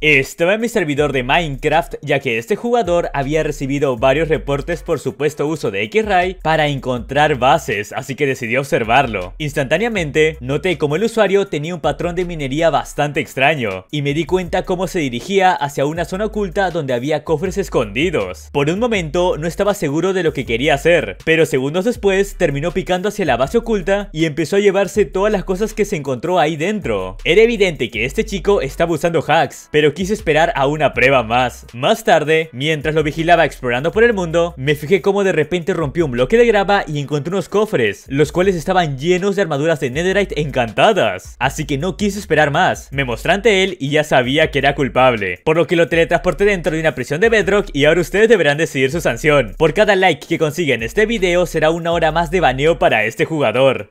Estaba en mi servidor de Minecraft ya que este jugador había recibido varios reportes por supuesto uso de X-Ray para encontrar bases, así que decidí observarlo. Instantáneamente noté como el usuario tenía un patrón de minería bastante extraño y me di cuenta cómo se dirigía hacia una zona oculta donde había cofres escondidos. Por un momento no estaba seguro de lo que quería hacer, pero segundos después terminó picando hacia la base oculta y empezó a llevarse todas las cosas que se encontró ahí dentro. Era evidente que este chico estaba usando hacks, pero quise esperar a una prueba más. Más tarde, mientras lo vigilaba explorando por el mundo, me fijé cómo de repente rompió un bloque de grava y encontré unos cofres, los cuales estaban llenos de armaduras de netherite encantadas. Así que no quise esperar más, me mostré ante él y ya sabía que era culpable, por lo que lo teletransporté dentro de una prisión de Bedrock y ahora ustedes deberán decidir su sanción. Por cada like que consiga en este video será una hora más de baneo para este jugador.